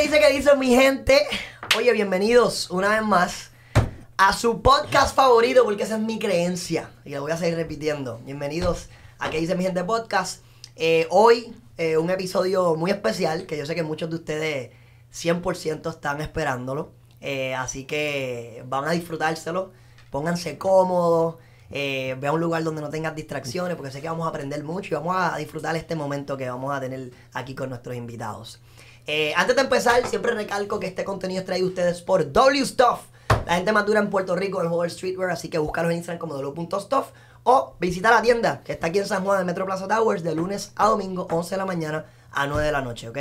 dice que dice mi gente. Oye, bienvenidos una vez más a su podcast favorito, porque esa es mi creencia. Y la voy a seguir repitiendo. Bienvenidos a que dice mi gente podcast. Eh, hoy eh, un episodio muy especial, que yo sé que muchos de ustedes 100% están esperándolo. Eh, así que van a disfrutárselo. Pónganse cómodos. Eh, un lugar donde no tengan distracciones, porque sé que vamos a aprender mucho y vamos a disfrutar este momento que vamos a tener aquí con nuestros invitados. Eh, antes de empezar, siempre recalco que este contenido es traído ustedes por W Stuff. La gente más en Puerto Rico, el juego streetwear, así que búscalos en Instagram como W.stuff o visita la tienda que está aquí en San Juan, en Metro Plaza Towers, de lunes a domingo, 11 de la mañana a 9 de la noche, ¿ok?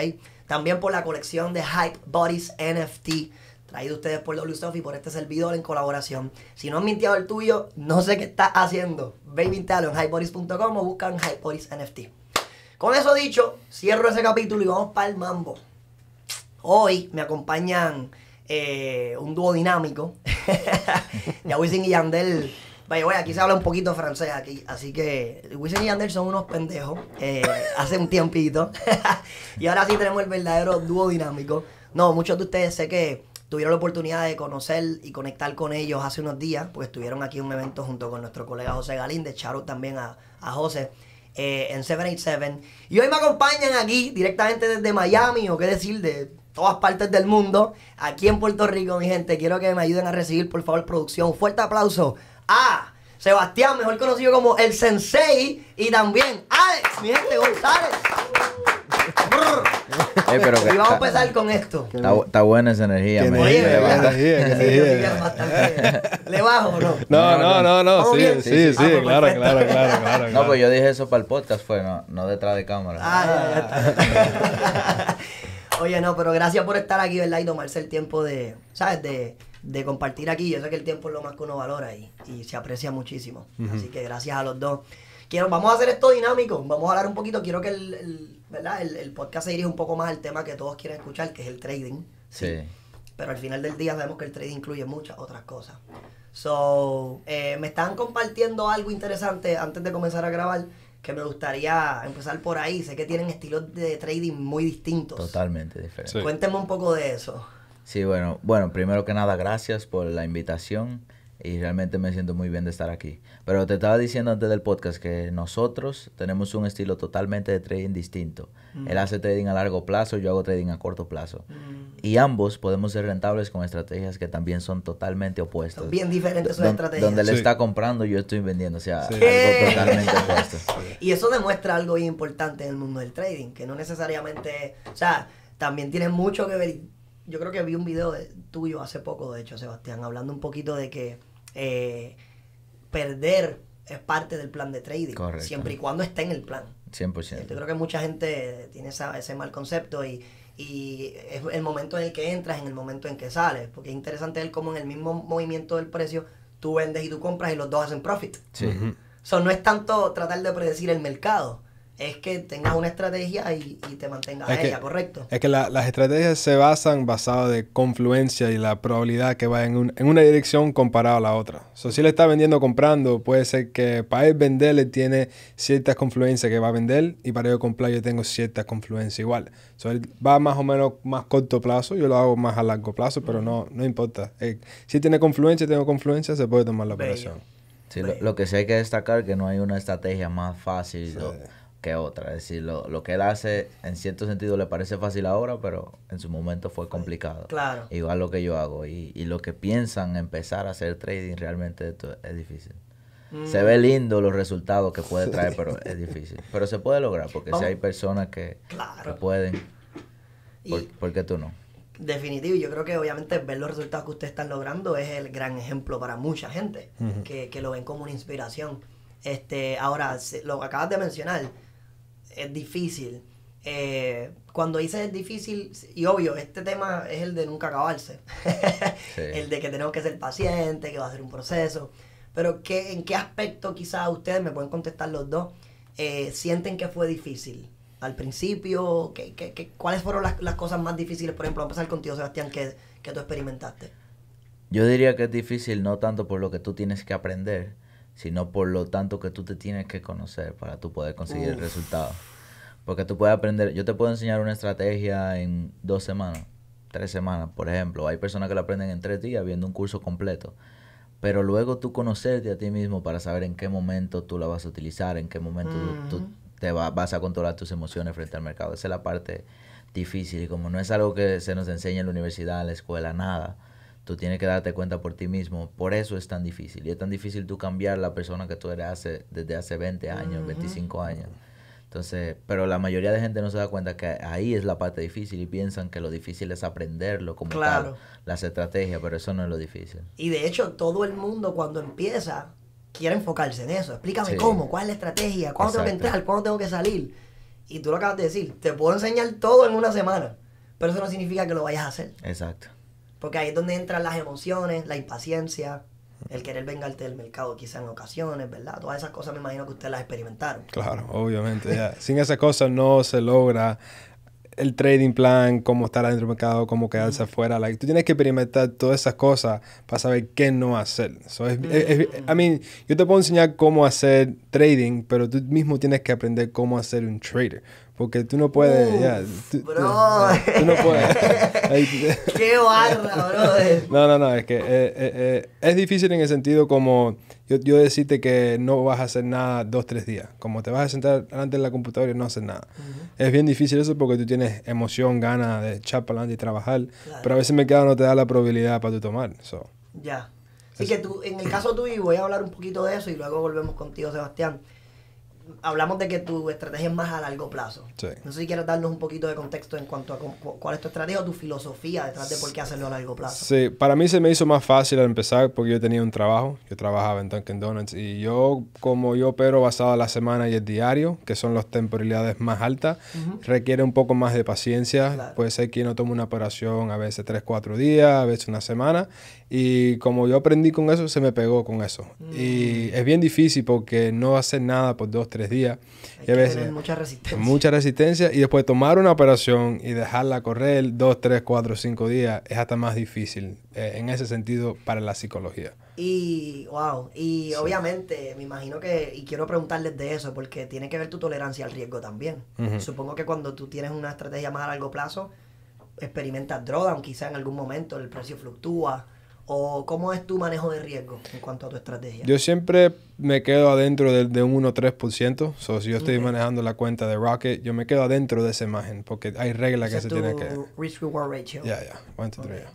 También por la colección de Hype Bodies NFT, traído ustedes por W y por este servidor en colaboración. Si no han mintiado el tuyo, no sé qué está haciendo. baby y hypebodies.com o buscan Hype Bodies NFT. Con eso dicho, cierro ese capítulo y vamos para el mambo. Hoy me acompañan eh, un dúo dinámico, ya Wisin y Yandel. Vaya, aquí se habla un poquito francés aquí, así que Wisin y Yandel son unos pendejos eh, hace un tiempito. y ahora sí tenemos el verdadero dúo dinámico. No, muchos de ustedes sé que tuvieron la oportunidad de conocer y conectar con ellos hace unos días, porque estuvieron aquí en un evento junto con nuestro colega José Galín, de Charo también a, José. Eh, en 787. Y hoy me acompañan aquí directamente desde Miami, o qué decir, de todas partes del mundo. Aquí en Puerto Rico, mi gente, quiero que me ayuden a recibir, por favor, producción. Fuerte aplauso a Sebastián, mejor conocido como el Sensei, y también Alex, mi gente, González. y vamos a empezar con esto. Está, buena esa energía. ¿Le bajo bro... no? No, no, no, Sí, sí, sí, ah, pues claro, claro, claro, No, pues yo dije eso para el podcast, fue, no, no detrás de cámara. Ah, Oye, no, pero gracias por estar aquí, ¿verdad? Y tomarse el tiempo de, ¿sabes? De, compartir aquí. Yo sé que el tiempo es lo más que uno valora y, y se aprecia muchísimo. Así que gracias a los dos. Quiero, vamos a hacer esto dinámico. Vamos a hablar un poquito. Quiero que el, ¿verdad? El, podcast se dirija un poco más al tema que todos quieren escuchar, que es el trading. ¿sí? Pero al final del día sabemos que el trading incluye muchas otras cosas. So, eh, me están compartiendo algo interesante antes de comenzar a grabar que me gustaría empezar por ahí. Sé que tienen estilos de trading muy distintos. Totalmente diferentes. Cuénteme un poco de eso. Sí, bueno, bueno, primero que nada, gracias por la invitación y realmente me siento muy bien de estar aquí. Pero te estaba diciendo antes del podcast que nosotros tenemos un estilo totalmente de trading distinto. Mm. Él hace trading a largo plazo, yo hago trading a corto plazo. Mm. Y ambos podemos ser rentables con estrategias que también son totalmente opuestas. bien diferentes sus estrategias. Donde él está comprando, yo estoy vendiendo. O sea, algo eh. totalmente opuesto. Y eso demuestra algo importante en el mundo del trading, que no necesariamente, o sea, también tiene mucho que ver. Yo creo que vi un video tuyo hace poco, de hecho, Sebastián, hablando un poquito de que eh, perder es parte del plan de trading, siempre y cuando esté en el plan. Yo creo que mucha gente tiene ese mal concepto y, es el momento en el que entras, en el momento en que sales, porque es interesante ver cómo en el mismo movimiento del precio tú vendes y tú compras y los dos hacen profit. no es tanto tratar de predecir el mercado, es que tengas una estrategia y, te mantengas a ella, ¿correcto? Es que las estrategias se basan basado de confluencia y la probabilidad que va en, en una dirección comparada a la otra. O si le está vendiendo o comprando, puede ser que para él venderle tiene ciertas confluencias que va a vender y para yo comprar yo tengo ciertas confluencias igual. So, va más o menos más corto plazo, yo lo hago más a largo plazo, pero no, no importa. Eh, si tiene confluencia, tengo confluencia, se puede tomar la operación. Sí, lo, que sí hay que destacar es que no hay una estrategia más fácil que otra. Es decir, lo, que él hace, en cierto sentido, le parece fácil ahora, pero en su momento fue complicado. Claro. Igual lo que yo hago. Y, y lo que piensan empezar a hacer trading realmente esto es difícil. Se ve mm. lindo los resultados que puede traer, pero es difícil. Pero se puede lograr, porque si hay personas que, claro. pueden, por, qué tú no? Definitivo, yo creo que obviamente ver los resultados que ustedes están logrando es el gran ejemplo para mucha gente que, que, lo ven como una inspiración. Este, ahora, lo que acabas de mencionar, es difícil. Eh, cuando dices es difícil, y obvio, este tema es el de nunca acabarse, el de que tenemos que ser pacientes, que va a ser un proceso, pero ¿en qué aspecto quizás ustedes me pueden contestar los dos? Eh, ¿Sienten que fue difícil? Al principio, ¿qué, cuáles fueron las, cosas más difíciles, por ejemplo, a empezar contigo, Sebastián, que tú experimentaste? Yo diría que es difícil no tanto por lo que tú tienes que aprender, sino por lo tanto que tú te tienes que conocer para tú poder conseguir el resultado. Porque tú puedes aprender, yo te puedo enseñar una estrategia en dos semanas, tres semanas, por ejemplo. Hay personas que la aprenden en tres días viendo un curso completo. Pero luego tú conocerte a ti mismo para saber en qué momento tú la vas a utilizar, en qué momento tú, te vas a controlar tus emociones frente al mercado. Esa es la parte difícil y como no es algo que se nos enseña en la universidad, en la escuela, nada Tú tienes que darte cuenta por ti mismo. Por eso es tan difícil. Y es tan difícil tú cambiar la persona que tú eres hace, desde hace 20 años, 25 años. Entonces, pero la mayoría de gente no se da cuenta que ahí es la parte difícil y piensan que lo difícil es aprenderlo como las estrategias, pero eso no es lo difícil. Y de hecho, todo el mundo cuando empieza quiere enfocarse en eso. Explícame cómo, cuál es la estrategia, cuándo tengo que entrar, cuándo tengo que salir. Y tú lo acabas de decir, te puedo enseñar todo en una semana, pero eso no significa que lo vayas a hacer. Exacto. Porque ahí es donde entran las emociones, la impaciencia, el querer vengarte del mercado quizá en ocasiones, ¿verdad? Todas esas cosas me imagino que ustedes las experimentaron. Claro, obviamente. Sin esas cosas no se logra el trading plan, cómo estar adentro del mercado, cómo quedarse afuera. tú tienes que experimentar todas esas cosas para saber qué no hacer. So, yo te puedo enseñar cómo hacer trading, pero tú mismo tienes que aprender cómo hacer un trader. Porque tú no puedes. ya, bro. no puedes. ¡Qué barra, bro! No, no, no. Es que eh, eh, eh, es difícil en el sentido como yo, decirte que no vas a hacer nada dos, tres días. Como te vas a sentar delante de la computadora y no haces nada. Es bien difícil eso porque tú tienes emoción, ganas de echar para adelante y trabajar. Pero a veces me queda no te da la probabilidad para tú tomar. Ya. Así que tú, en el caso tuyo, y voy a hablar un poquito de eso y luego volvemos contigo, Sebastián hablamos de que tu estrategia es más a largo plazo. No sé si quieres darnos un poquito de contexto en cuanto a cuál es tu estrategia o tu filosofía detrás de por qué hacerlo a largo plazo. Sí, para mí se me hizo más fácil al empezar porque yo tenía un trabajo, yo trabajaba en Dunkin' Donuts y yo, como yo pero basado en la semana y el diario, que son las temporalidades más altas, requiere un poco más de paciencia. Puede ser que no tome una operación a veces 3, 4 días, a veces una semana y como yo aprendí con eso, se me pegó con eso. Y mm. es bien difícil porque no hacer nada por dos, tres días. Mucha resistencia. Mucha resistencia. Y después tomar una operación y dejarla correr dos, tres, cuatro, cinco días es hasta más difícil eh, en ese sentido para la psicología. Y, wow. Y obviamente, me imagino que. Y quiero preguntarles de eso porque tiene que ver tu tolerancia al riesgo también. Supongo que cuando tú tienes una estrategia más a largo plazo, experimentas droga, aunque quizá en algún momento el precio fluctúa ¿O cómo es tu manejo de riesgo en cuanto a tu estrategia? Yo siempre me quedo adentro de, de un 1-3%. So, si yo estoy manejando la cuenta de Rocket, yo me quedo adentro de esa imagen, porque hay reglas que se tienen que... Risk-reward ratio. Ya, ya.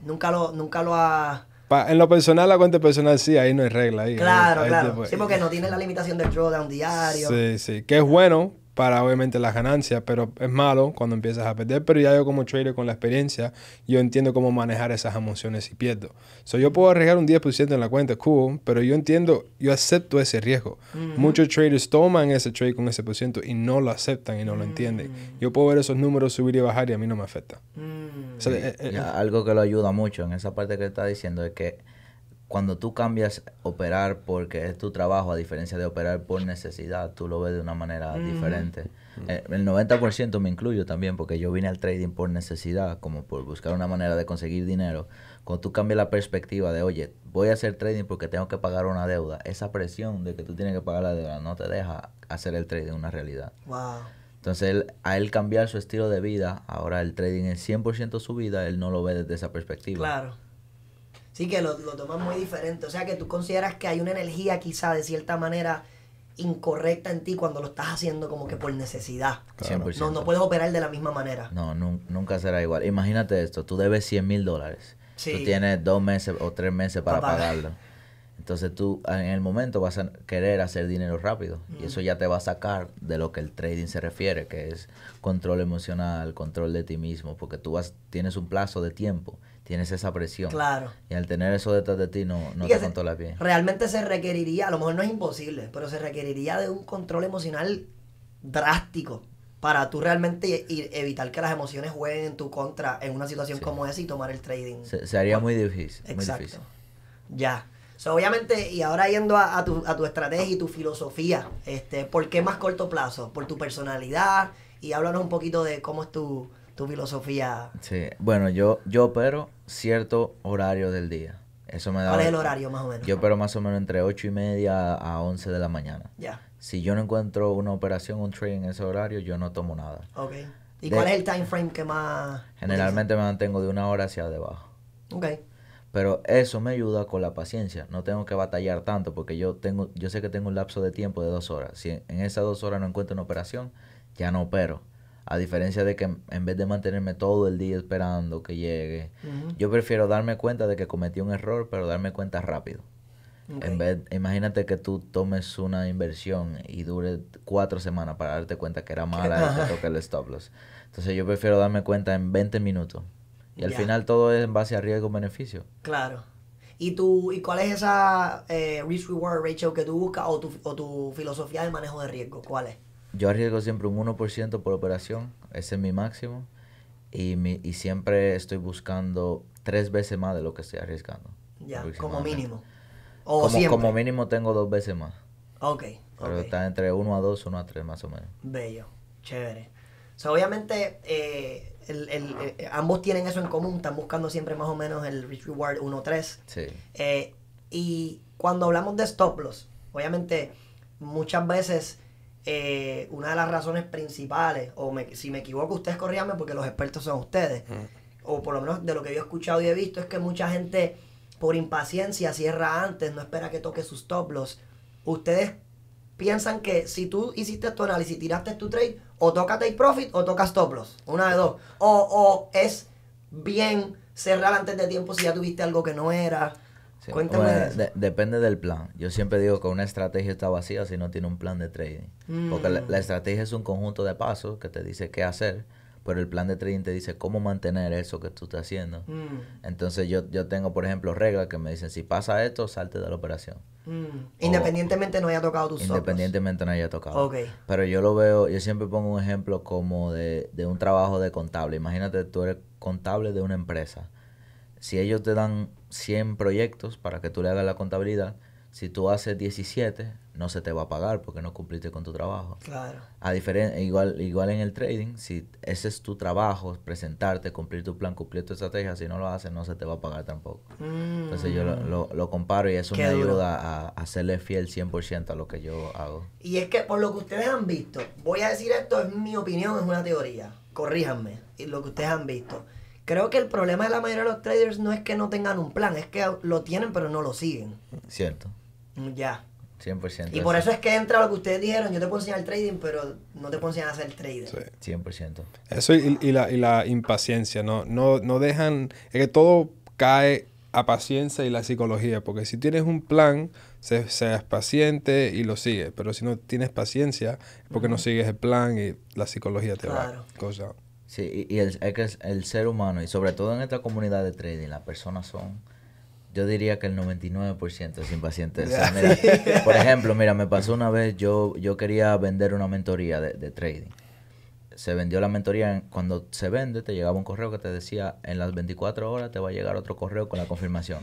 Nunca lo, nunca lo ha... en lo personal, la cuenta personal sí, ahí no hay regla. claro, claro. sí, porque no tiene la limitación del drawdown diario. Sí, sí. Que es bueno para obviamente las ganancias, pero es malo cuando empiezas a perder, pero ya yo como trader con la experiencia, yo entiendo cómo manejar esas emociones y pierdo. Soy yo puedo arriesgar un 10% en la cuenta, cool, pero yo entiendo, yo acepto ese riesgo. Muchos traders toman ese trade con ese por ciento y no lo aceptan y no lo entienden. Mm. Yo puedo ver esos números subir y bajar y a mí no me afecta. Mm. Eh, eh, eh. algo que lo ayuda mucho en esa parte que está diciendo es que cuando tú cambias operar porque es tu trabajo, a diferencia de operar por necesidad, tú lo ves de una manera diferente. Eh, el 90% me incluyo también, porque yo vine al trading por necesidad, como por buscar una manera de conseguir dinero. Cuando tú cambias la perspectiva de, oye, voy a hacer trading porque tengo que pagar una deuda, esa presión de que tú tienes que pagar la deuda no te deja hacer el trading una realidad. Wow. Entonces, a él cambiar su estilo de vida, ahora el trading es 100% su vida, él no lo ve desde esa perspectiva. Claro. Sí, que lo, tomas muy diferente. O sea, que tú consideras que hay una energía quizá de cierta manera incorrecta en ti cuando lo estás haciendo como que por necesidad. No, no puedes operar de la misma manera. No, nunca será igual. Imagínate esto, tú debes 100 mil dólares. Tú tienes dos meses o tres meses para pagarlo. Entonces tú en el momento vas a querer hacer dinero rápido y mm. eso ya te va a sacar de lo que el trading se refiere, que es control emocional, control de ti mismo, porque tú vas, tienes un plazo de tiempo tienes esa presión. Claro. Y al tener eso detrás de ti no, no te contó la bien. Realmente se requeriría, a lo mejor no es imposible, pero se requeriría de un control emocional drástico para tú realmente evitar que las emociones jueguen en tu contra en una situación como esa y tomar el trading. Se, sería muy difícil. Exacto. Ya. obviamente, y ahora yendo a, tu, a, tu, estrategia y tu filosofía, este, ¿por qué más corto plazo? ¿Por tu personalidad? Y háblanos un poquito de cómo es tu, tu filosofía. Sí, bueno, yo, yo opero cierto horario del día. Eso me da ¿Cuál es el horario más o menos? Yo pero más o menos entre 8 y media a 11 de la mañana. Ya. Si yo no encuentro una operación, un trade en ese horario, yo no tomo nada. ¿Y cuál es el time frame que más... Generalmente me mantengo de una hora hacia debajo. Ok. Pero eso me ayuda con la paciencia. No tengo que batallar tanto porque yo tengo, yo sé que tengo un lapso de tiempo de dos horas. Si en esas dos horas no encuentro una operación, ya no opero. A diferencia de que en vez de mantenerme todo el día esperando que llegue, yo prefiero darme cuenta de que cometí un error, pero darme cuenta rápido. En vez, imagínate que tú tomes una inversión y dure cuatro semanas para darte cuenta que era mala y te toca el stop loss. Entonces yo prefiero darme cuenta en 20 minutos. Y al final todo es en base a riesgo-beneficio. Claro. ¿Y, tú, ¿Y cuál es esa eh, risk-reward ratio que tú buscas o tu, o tu filosofía de manejo de riesgo? ¿Cuál es? yo arriesgo siempre un 1% por operación, ese es mi máximo, y, y siempre estoy buscando tres veces más de lo que estoy arriesgando. Ya, como mínimo. O como, mínimo tengo dos veces más. Ok. Pero está entre 1 a 2, 1 a 3 más o menos. Bello, chévere. O obviamente eh, eh, ambos tienen eso en común, están buscando siempre más o menos el Reward 1-3. Sí. Eh, y cuando hablamos de stop loss, obviamente muchas veces eh, una de las razones principales, o si me equivoco, ustedes corríanme porque los expertos son ustedes, o por lo menos de lo que yo he escuchado y he visto, es que mucha gente por impaciencia cierra antes, no espera que toque sus top loss. Ustedes piensan que si tú hiciste tu análisis, tiraste tu trade, o toca take profit o tocas top loss, una de dos. O, o es bien cerrar antes de tiempo si ya tuviste algo que no era. Cuéntame depende del plan. Yo siempre digo que una estrategia está vacía si no tiene un plan de trading. Porque la, mm. estrategia es un conjunto de pasos que te dice qué hacer, pero el plan de trading te dice cómo mantener eso que tú estás haciendo. Mm. Entonces yo, yo tengo, por ejemplo, reglas que me dicen, si pasa esto, salte de la operación. Mm. independientemente no haya tocado tus Independientemente no haya tocado. Okay. Pero yo lo veo, yo siempre pongo un ejemplo como de, de un trabajo de contable. Imagínate, tú eres contable de una empresa. Si ellos te dan 100 proyectos para que tú le hagas la contabilidad, si tú haces 17, no se te va a pagar porque no cumpliste con tu trabajo. Claro. A igual, igual en el trading, si ese es tu trabajo, presentarte, cumplir tu plan, cumplir tu estrategia, si no lo haces, no se te va a pagar tampoco. Mm. Entonces yo lo, comparo y eso me ayuda a, hacerle fiel 100% a lo que yo hago. Y es que por lo que ustedes han visto, voy a decir esto, es mi opinión, es una teoría, corríjanme, y lo que ustedes han visto Creo que el problema de la mayoría de los traders no es que no tengan un plan, es que lo tienen pero no lo siguen. Cierto. Mm, ya. 100%. Y por eso es que entra lo que ustedes dijeron, yo te puedo enseñar el trading, pero no te puedo enseñar a hacer trader. 100%. Eso y, la, impaciencia, ¿no? No, dejan, es que todo cae a paciencia y la psicología, porque si tienes un plan, seas paciente y lo sigues, pero si no tienes paciencia, porque no sigues el plan y la psicología te va. Cosa. Sí, y, el, es que el ser humano, y sobre todo en esta comunidad de trading, las personas son, yo diría que el 99% es impaciente. por ejemplo, mira, me pasó una vez, yo, yo quería vender una mentoría de, trading. Se vendió la mentoría, cuando se vende te llegaba un correo que te decía, en las 24 horas te va a llegar otro correo con la confirmación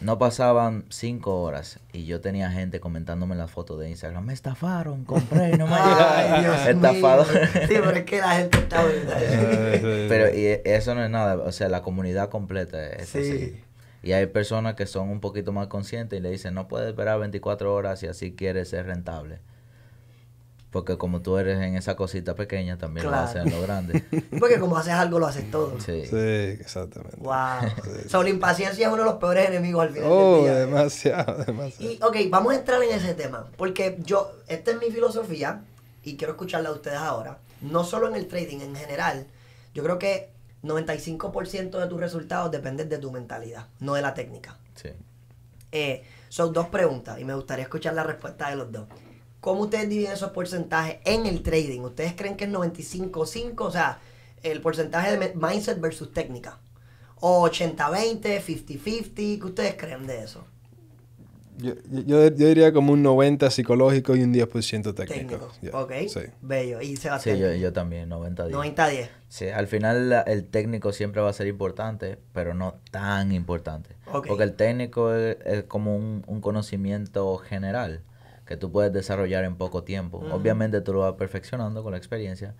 no pasaban cinco horas y yo tenía gente comentándome las fotos de Instagram. Me estafaron, compré y no me llegaron Estafado. Sí, pero es que la gente está Pero y e, eso no es nada. O sea, la comunidad completa es sí. Y hay personas que son un poquito más conscientes y le dicen, no puedes esperar 24 horas si así quieres ser rentable. Porque como tú eres en esa cosita pequeña, también lo haces en lo grande. Porque como haces algo, lo haces todo. Sí, exactamente. Wow. Sí. la impaciencia es uno de los peores enemigos al final del oh, día. ¿eh? demasiado, demasiado. Y, ok, vamos a entrar en ese tema. Porque yo, esta es mi filosofía y quiero escucharla a ustedes ahora. No solo en el trading, en general. Yo creo que 95% de tus resultados dependen de tu mentalidad, no de la técnica. Sí. Eh, son dos preguntas y me gustaría escuchar la respuesta de los dos. ¿Cómo ustedes dividen esos porcentajes en el trading? ¿Ustedes creen que es 95-5? O sea, el porcentaje de mindset versus técnica. ¿O 80-20, 50-50? ¿Qué ustedes creen de eso? Yo, yo, diría como un 90 psicológico y un 10% técnico. Técnico, ok. Bello. ¿Y Sí, yo, también, 90-10. 90-10. Sí, al final el técnico siempre va a ser importante, pero no tan importante. Porque el técnico es, como un, un, conocimiento general que tú puedes desarrollar en poco tiempo. Obviamente tú lo vas perfeccionando con la experiencia,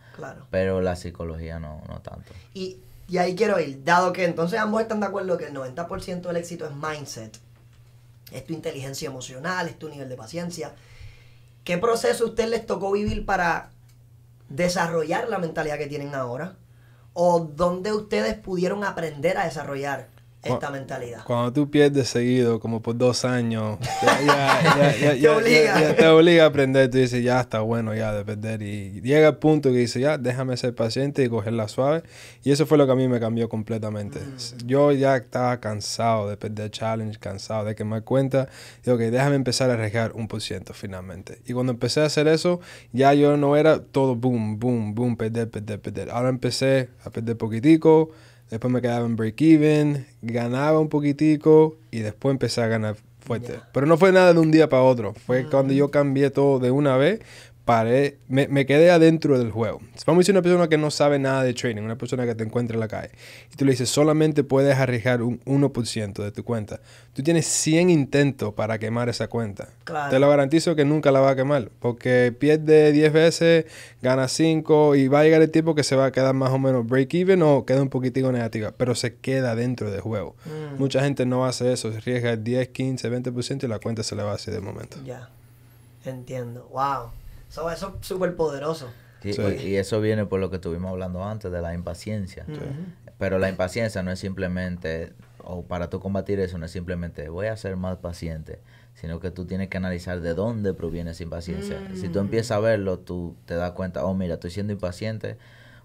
pero la psicología no, no tanto. Y, ahí quiero ir, dado que entonces ambos están de acuerdo que el 90% del éxito es mindset, es tu inteligencia emocional, es tu nivel de paciencia. ¿Qué proceso a usted les tocó vivir para desarrollar la mentalidad que tienen ahora? ¿O dónde ustedes pudieron aprender a desarrollar esta mentalidad. Cuando tú pierdes seguido, como por dos años, ya, te, obliga. obliga. a aprender. Tú dices, ya está bueno ya de perder. Y llega el punto que dices, ya déjame ser paciente y cogerla suave. Y eso fue lo que a mí me cambió completamente. Mm. Yo ya estaba cansado de perder challenge, cansado de que me cuenta. Digo, que déjame empezar a arriesgar un por ciento finalmente. Y cuando empecé a hacer eso, ya yo no era todo boom, boom, boom, perder, perder, perder. Ahora empecé a perder poquitico Después me quedaba en break-even, ganaba un poquitico y después empecé a ganar fuerte. Pero no fue nada de un día para otro. Fue ah. cuando yo cambié todo de una vez paré, me, quedé adentro del juego. Vamos a decir una persona que no sabe nada de trading, una persona que te encuentra en la calle, y tú le dices, solamente puedes arriesgar un 1% de tu cuenta. Tú tienes 100 intentos para quemar esa cuenta. Te lo garantizo que nunca la va a quemar, porque pierde 10 veces, gana 5 y va a llegar el tiempo que se va a quedar más o menos break-even o queda un poquitico negativa, pero se queda dentro del juego. Mm. Mucha gente no hace eso, se arriesga el 10, 15, 20% y la cuenta se le va así de momento. Ya, entiendo. Wow eso es súper poderoso. Y, eso viene por lo que estuvimos hablando antes de la impaciencia. Pero la impaciencia no es simplemente, o para tú combatir eso, no es simplemente voy a ser más paciente, sino que tú tienes que analizar de dónde proviene esa impaciencia. Mm. Si tú empiezas a verlo, tú te das cuenta, oh, mira, estoy siendo impaciente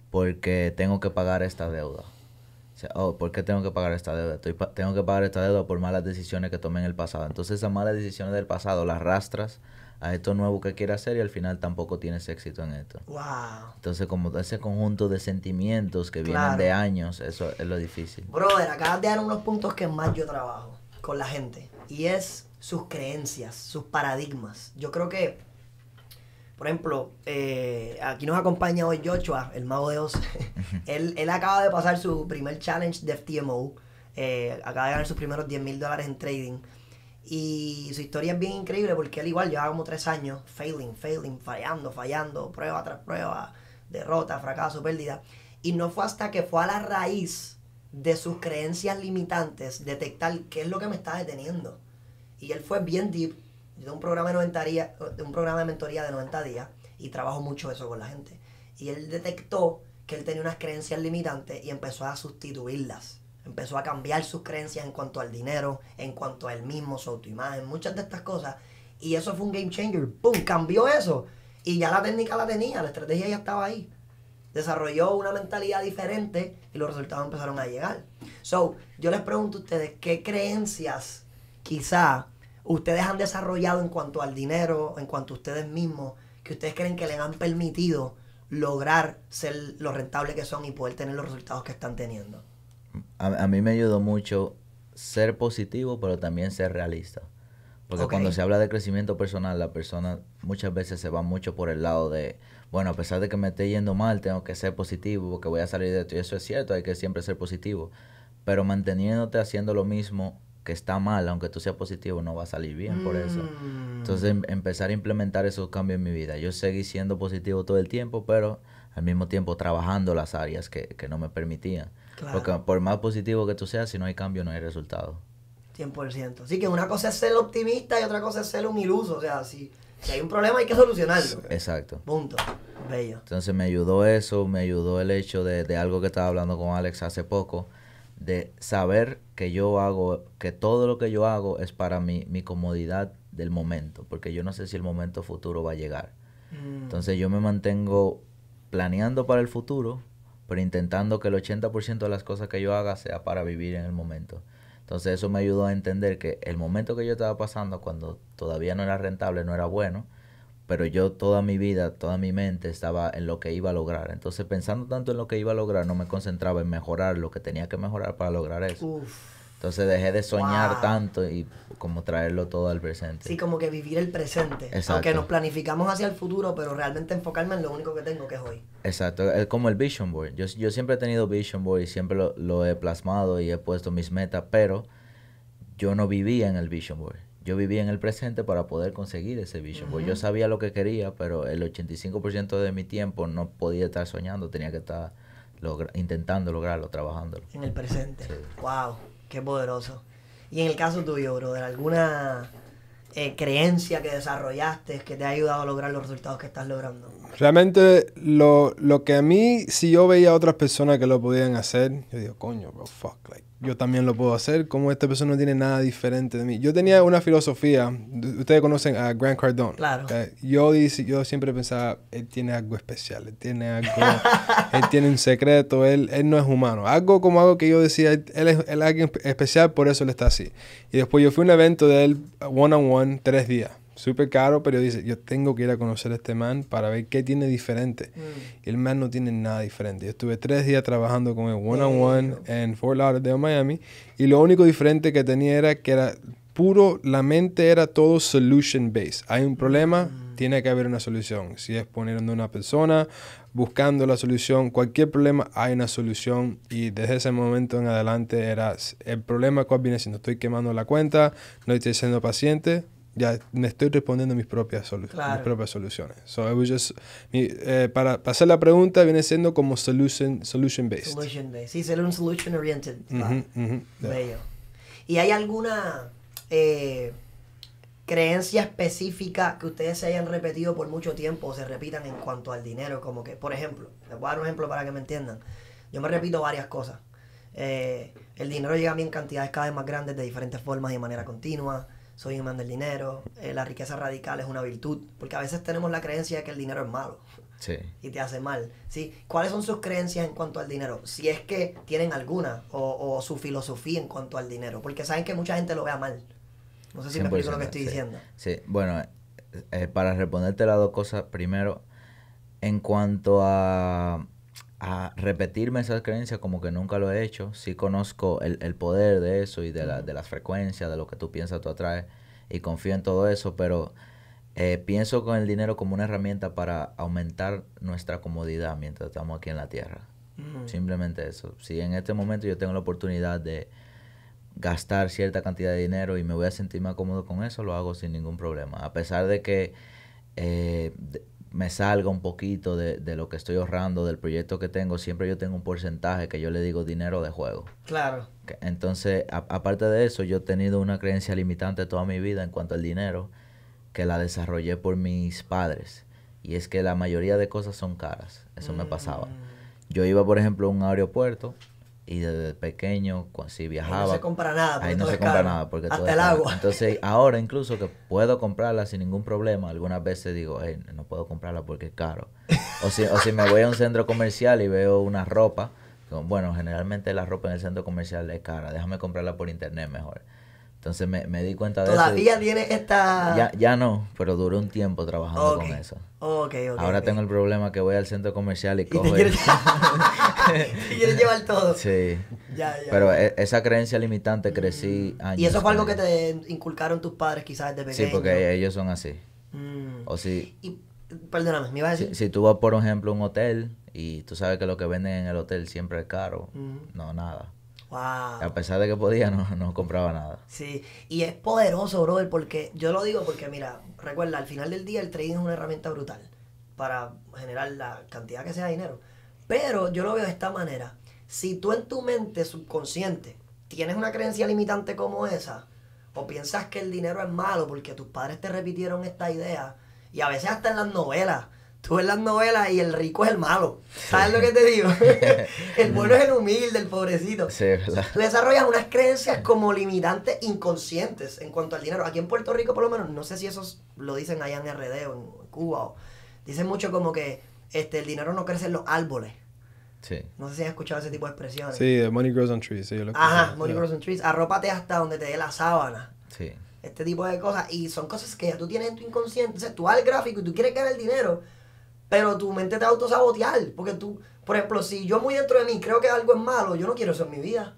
porque tengo que pagar esta deuda. O sea, oh, ¿por qué tengo que pagar esta deuda? Estoy tengo que pagar esta deuda por malas decisiones que tomé en el pasado. Entonces esas malas decisiones del pasado las arrastras a esto nuevo que quiere hacer y al final tampoco tienes éxito en esto. Wow. Entonces, como ese conjunto de sentimientos que vienen de años, eso es lo difícil. Brother, acabas de dar unos puntos que más yo trabajo con la gente y es sus creencias, sus paradigmas. Yo creo que, por ejemplo, eh, aquí nos acompaña hoy Joshua, el mago de Oz. él, acaba de pasar su primer challenge de FTMO. Eh, acaba de ganar sus primeros 10 mil dólares en trading. Y su historia es bien increíble porque él igual llevaba como tres años failing, failing, fallando, fallando, prueba tras prueba, derrota, fracaso, pérdida. Y no fue hasta que fue a la raíz de sus creencias limitantes detectar qué es lo que me está deteniendo. Y él fue bien deep de un programa de, 90 de, un programa de mentoría de 90 días y trabajo mucho eso con la gente. Y él detectó que él tenía unas creencias limitantes y empezó a sustituirlas empezó a cambiar sus creencias en cuanto al dinero, en cuanto a él mismo, su autoimagen, muchas de estas cosas. Y eso fue un game changer. ¡Pum! Cambió eso. Y ya la técnica la tenía, la estrategia ya estaba ahí. Desarrolló una mentalidad diferente y los resultados empezaron a llegar. So, yo les pregunto a ustedes, ¿qué creencias quizá ustedes han desarrollado en cuanto al dinero, en cuanto a ustedes mismos, que ustedes creen que les han permitido lograr ser lo rentable que son y poder tener los resultados que están teniendo? a, mí me ayudó mucho ser positivo, pero también ser realista. Porque cuando se habla de crecimiento personal, la persona muchas veces se va mucho por el lado de, bueno, a pesar de que me esté yendo mal, tengo que ser positivo porque voy a salir de esto. Y eso es cierto, hay que siempre ser positivo. Pero manteniéndote haciendo lo mismo que está mal, aunque tú seas positivo, no va a salir bien por eso. Mm. Entonces em, empezar a implementar esos cambios en mi vida. Yo seguí siendo positivo todo el tiempo, pero al mismo tiempo trabajando las áreas que no me permitían. Porque por más positivo que tú seas, si no hay cambio, no hay resultado. 100%. Así que una cosa es ser optimista y otra cosa es ser un iluso. O sea, si, hay un problema hay que solucionarlo. Exacto. Punto. Bello. Entonces me ayudó eso, me ayudó el hecho de, algo que estaba hablando con Alex hace poco, de saber que yo hago, que todo lo que yo hago es para mi, mi comodidad del momento, porque yo no sé si el momento futuro va a llegar. Mm. Entonces yo me mantengo planeando para el futuro, pero intentando que el 80% de las cosas que yo haga sea para vivir en el momento. Entonces eso me ayudó a entender que el momento que yo estaba pasando cuando todavía no era rentable, no era bueno, pero yo toda mi vida, toda mi mente estaba en lo que iba a lograr. Entonces pensando tanto en lo que iba a lograr, no me concentraba en mejorar lo que tenía que mejorar para lograr eso. Uf. Entonces dejé de soñar tanto y como traerlo todo al presente. Sí, como que vivir el presente. Exacto. Aunque nos planificamos hacia el futuro, pero realmente enfocarme en lo único que tengo, que es hoy. Exacto, es como el vision board. Yo, yo siempre he tenido vision board y siempre lo, lo he plasmado y he puesto mis metas, pero yo no vivía en el vision board. Yo vivía en el presente para poder conseguir ese vision board. Yo sabía lo que quería, pero el 85% de mi tiempo no podía estar soñando, tenía que estar intentando lograrlo, trabajándolo. En el presente. Wow. Qué poderoso. Y en el caso tuyo, brother, ¿alguna eh, creencia que desarrollaste que te ha ayudado a lograr los resultados que estás logrando? Realmente, lo, lo que a mí, si yo veía a otras personas que lo podían hacer, yo digo, coño, bro, fuck, like, yo también lo puedo hacer, como esta persona no tiene nada diferente de mí. Yo tenía una filosofía, ustedes conocen a Grant Cardone. Claro. Yo, yo siempre pensaba, él tiene algo especial, él tiene algo, él tiene un secreto, él, él no es humano. Algo como algo que yo decía, él es, él alguien especial, por eso él está así. Y después yo fui a un evento de él, one on one, tres días súper caro, pero dice, yo tengo que ir a conocer a este man para ver qué tiene diferente. Y mm. el man no tiene nada diferente. Yo estuve tres días trabajando con él one on one en Fort Lauderdale, Miami, y lo único diferente que tenía era que era puro, la mente era todo solution based. Hay un problema, mm. tiene que haber una solución. Si es poniendo una persona, buscando la solución, cualquier problema hay una solución y desde ese momento en adelante era el problema cuál viene siendo, estoy quemando la cuenta, no estoy siendo paciente, ya me estoy respondiendo mis propias, mis propias soluciones. So I just, eh, para, hacer la pregunta viene siendo como solution, solution based. Solution based. Sí, ser un solution oriented. ¿Y hay alguna eh, creencia específica que ustedes se hayan repetido por mucho tiempo o se repitan en cuanto al dinero? Como que, por ejemplo, les voy a dar un ejemplo para que me entiendan. Yo me repito varias cosas. Eh, el dinero llega a mí en cantidades cada vez más grandes de diferentes formas y de manera continua soy un man del dinero, eh, la riqueza radical es una virtud, porque a veces tenemos la creencia de que el dinero es malo sí. y te hace mal. ¿sí? ¿Cuáles son sus creencias en cuanto al dinero? Si es que tienen alguna, o, su filosofía en cuanto al dinero, porque saben que mucha gente lo vea mal. No sé si me explico lo que estoy diciendo. Sí, bueno, eh, para responderte las dos cosas, primero, en cuanto a a repetirme esas creencias como que nunca lo he hecho. Sí conozco el, poder de eso y de, la, de, las frecuencias, de lo que tú piensas, tú atraes y confío en todo eso, pero eh, pienso con el dinero como una herramienta para aumentar nuestra comodidad mientras estamos aquí en la tierra. Simplemente eso. Si en este momento yo tengo la oportunidad de gastar cierta cantidad de dinero y me voy a sentir más cómodo con eso, lo hago sin ningún problema. A pesar de que... Eh, me salga un poquito de, lo que estoy ahorrando, del proyecto que tengo, siempre yo tengo un porcentaje que yo le digo dinero de juego. Claro. Entonces, aparte de eso, yo he tenido una creencia limitante toda mi vida en cuanto al dinero, que la desarrollé por mis padres. Y es que la mayoría de cosas son caras. Eso me pasaba. Mm. Yo iba, por ejemplo, a un aeropuerto y desde pequeño, si viajaba... Ahí no se compra nada. Ahí no se compra nada. Porque Hasta el agua. Entonces, ahora incluso que puedo comprarla sin ningún problema, algunas veces digo, no puedo comprarla porque es caro. O si, o si me voy a un centro comercial y veo una ropa, bueno, generalmente la ropa en el centro comercial es cara, déjame comprarla por internet mejor. Entonces me, di cuenta de eso. ¿Todavía tienes esta...? Ya, ya no, pero duré un tiempo trabajando con eso. Ok, ok. Ahora tengo el problema que voy al centro comercial y, ¿Y cojo... y quieres llevar todo. Sí. Ya, ya. Pero e, esa creencia limitante crecí mm. ¿Y eso fue algo que te inculcaron tus padres quizás desde pequeño? Sí, porque ellos son así. Mm. O si... perdóname, me ibas a decir... Si, tú vas, por ejemplo, a un hotel y tú sabes que lo que venden en el hotel siempre es caro, mm. no, nada. A pesar de que podía, no, no compraba nada. Sí, y es poderoso, brother, porque yo lo digo porque, mira, recuerda, al final del día el trading es una herramienta brutal para generar la cantidad que sea de dinero. Pero yo lo veo de esta manera. Si tú en tu mente subconsciente tienes una creencia limitante como esa, o piensas que el dinero es malo porque tus padres te repitieron esta idea, y a veces hasta en las novelas, tú ves las novelas y el rico es el malo. ¿Sabes lo que te digo? el bueno es el humilde, el pobrecito. Sí, Tú desarrollas unas creencias como limitantes inconscientes en cuanto al dinero. Aquí en Puerto Rico, por lo menos, no sé si eso lo dicen allá en RD o en Cuba. O, dicen mucho como que este, el dinero no crece en los árboles. Sí. No sé si has escuchado ese tipo de expresiones. Sí, money grows on trees. Sí, lo Ajá, money grows on trees. Arrópate hasta donde te dé la sábana. Sí. Este tipo de cosas. Y son cosas que ya tú tienes en tu inconsciente. O sea, tú vas al gráfico y tú quieres ganar el dinero pero tu mente te va a autosabotear. Porque tú, por ejemplo, si yo muy dentro de mí creo que algo es malo, yo no quiero eso en mi vida.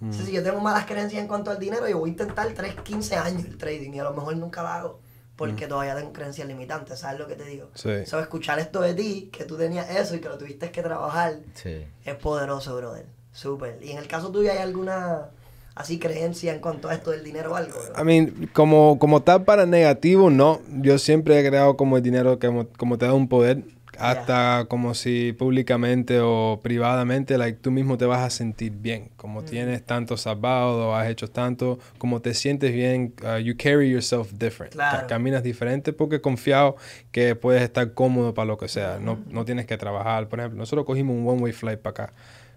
Mm. si yo tengo malas creencias en cuanto al dinero, yo voy a intentar 3, 15 años el trading y a lo mejor nunca lo hago. Porque mm. todavía tengo creencias limitantes, ¿sabes lo que te digo? Sí. escuchar esto de ti, que tú tenías eso y que lo tuviste que trabajar, es poderoso, brother. Súper. ¿Y en el caso tuyo hay alguna así creencia en cuanto a esto del dinero o algo. I mean, como, como tal para negativo, no. Yo siempre he creado como el dinero que como, te da un poder. Hasta como si públicamente o privadamente, like, tú mismo te vas a sentir bien. Como mm. tienes tanto salvado, has hecho tanto, como te sientes bien, uh, you carry yourself different. Caminas diferente porque confiado que puedes estar cómodo para lo que sea. Mm. No, no tienes que trabajar. Por ejemplo, nosotros cogimos un one-way flight para acá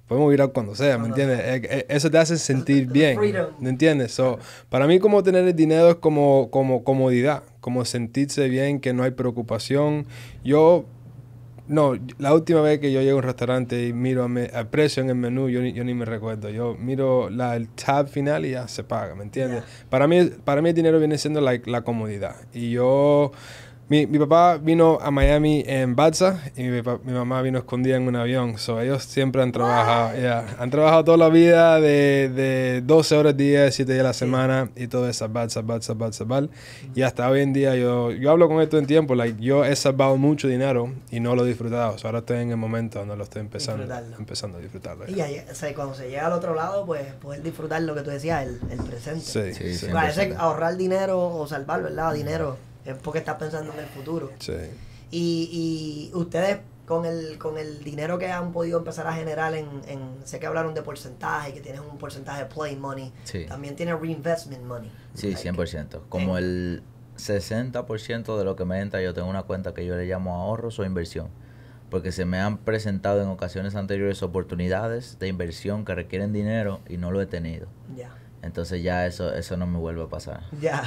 podemos ir a cuando sea, ¿me entiendes? Eh, eh, eso te hace sentir bien, ¿me entiendes? para mí como tener el dinero es como, como comodidad, como sentirse bien, que no hay preocupación. Yo, no, la última vez que yo llego a un restaurante y miro a, precio en el menú, yo, yo ni me recuerdo. Yo miro la, el tab final y ya se paga, ¿me entiendes? Para, mí, para mí el dinero viene siendo la, la comodidad. Y yo mi, mi, papá vino a Miami en balsa y mi, mamá vino escondida en un avión. So, ellos siempre han trabajado, han trabajado toda la vida de, de 12 horas al día, 7 días a la semana y todo esas balsa, balsa, balsa, bal. Y hasta hoy en día yo, yo hablo con esto en tiempo, like, yo he salvado mucho dinero y no lo he disfrutado. ahora estoy en el momento donde lo estoy empezando, empezando a disfrutarlo. Y cuando se llega al otro lado, pues poder disfrutar lo que tú decías, el, el presente. Sí, sí, sí. ahorrar dinero o salvar, ¿verdad? Dinero es porque está pensando en el futuro. Sí. Y, y ustedes con el, con el dinero que han podido empezar a generar en, sé que hablaron de porcentaje, que tienen un porcentaje de play money, sí. también tienes reinvestment money. Sí, 100%. Eh. Como el 60% de lo que me entra, yo tengo una cuenta que yo le llamo ahorros o inversión porque se me han presentado en ocasiones anteriores oportunidades de inversión que requieren dinero y no lo he tenido. Ya. Entonces ya eso eso no me vuelve a pasar. Ya.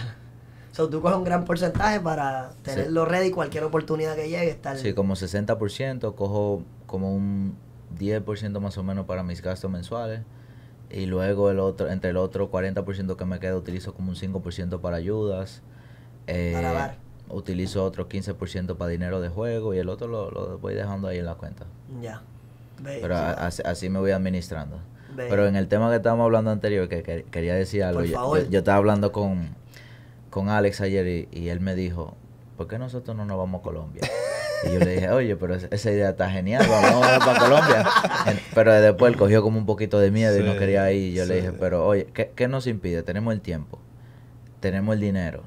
So, tú coges un gran porcentaje para tenerlo ready cualquier oportunidad que llegue. Estar... Sí, como 60%, cojo como un 10% más o menos para mis gastos mensuales. Y luego el otro, entre el otro 40% que me queda, utilizo como un 5% para ayudas. Eh, para bar. Utilizo otro 15% para dinero de juego y el otro lo, voy dejando ahí en la cuenta. Ya. Pero Así, me voy administrando. Pero en el tema que estábamos hablando anterior, que, quería decir algo, yo estaba hablando con, con Alex ayer y, él me dijo, ¿por qué nosotros no nos vamos a Colombia? Y yo le dije, oye, pero esa idea está genial, vamos a Colombia. Pero después él cogió como un poquito de miedo y no quería ir. Yo le dije, pero oye, ¿qué, ¿qué nos impide? Tenemos el tiempo, tenemos el dinero,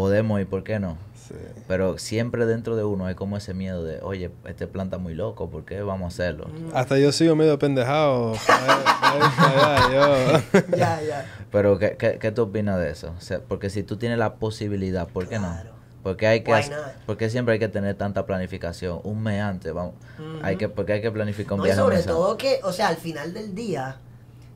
podemos y por qué no. Sí. Pero siempre dentro de uno hay como ese miedo de, oye, este plan está muy loco, ¿por qué vamos a hacerlo? Mm. Hasta yo sigo medio pendejado. ya, ya. Pero, ¿qué, qué, qué tú opinas de eso? O sea, porque si tú tienes la posibilidad, ¿por qué no? Porque hay que porque siempre hay que tener tanta planificación un mes antes, vamos. Mm-hmm. Hay que porque hay que planificar un no, viaje sobre todo que, o sea, al final del día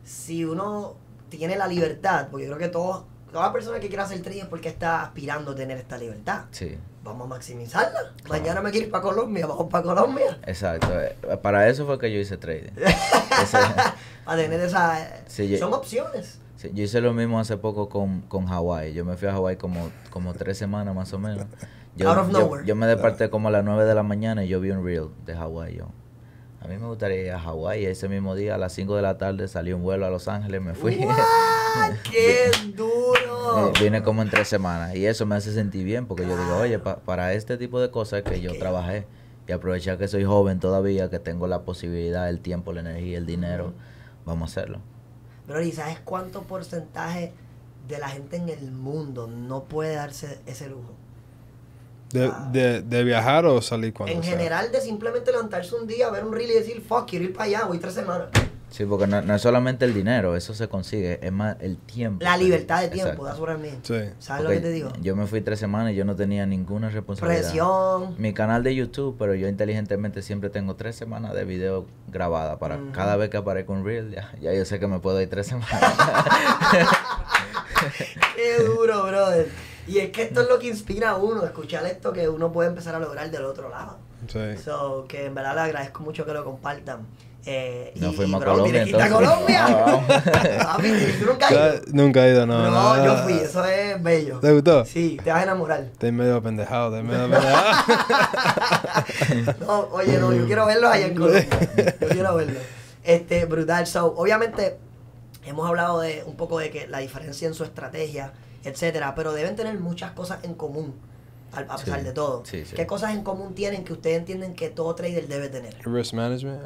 si uno tiene la libertad, porque yo creo que todos Toda persona que quiera hacer trading es porque está aspirando a tener esta libertad. Sí. Vamos a maximizarla. Mañana me quiero ir para Colombia, vamos para Colombia. Exacto. Eh, para eso fue que yo hice trading. para tener esa... Eh, son opciones. yo hice lo mismo hace poco con, con Hawái. Yo me fui a Hawái como, como tres semanas más o menos. Yo, Out of nowhere. Yo, me departé como a las 9 de la mañana y yo vi un reel de Hawái. a mí me gustaría ir a Hawái. Ese mismo día, a las 5 de la tarde, salió un vuelo a Los Ángeles, me fui. ¡Qué duro! Viene como en tres semanas. Y eso me hace sentir bien porque yo digo, oye, para este tipo de cosas que yo trabajé y aprovechar que soy joven todavía, que tengo la posibilidad, el tiempo, la energía, el dinero, vamos a hacerlo. Pero, ¿y sabes cuánto porcentaje de la gente en el mundo no puede darse ese lujo? De, ah. de, viajar o salir cuando En general, de simplemente levantarse un día, ver un reel y decir, fuck, quiero ir para allá, voy tres semanas. Sí, porque no, es solamente el dinero, eso se consigue, es más el tiempo. La libertad de tiempo, da ¿Sabes lo que te digo? Yo me fui tres semanas y yo no tenía ninguna responsabilidad. Presión. Mi canal de YouTube, pero yo inteligentemente siempre tengo tres semanas de video grabada para cada vez que aparezco un reel, ya, yo sé que me puedo ir tres semanas. Qué duro, brother. Y es que esto es lo que inspira a uno, escuchar esto que uno puede empezar a lograr del otro lado. Sí. que en verdad le agradezco mucho que lo compartan. Eh, no y, fuimos a Colombia. Entonces. a Colombia? nunca ido? Nunca he ido, no. No, yo fui, eso es bello. ¿Te gustó? Sí, te vas a enamorar. Estoy medio pendejado, estoy medio no, oye, no, yo quiero verlos allá en Colombia. Yo quiero verlos. Este, brutal. So, obviamente, hemos hablado de un poco de que la diferencia en su estrategia, etcétera, pero deben tener muchas cosas en común a pesar de todo. ¿Qué cosas en común tienen que ustedes entienden que todo trader debe tener? risk management,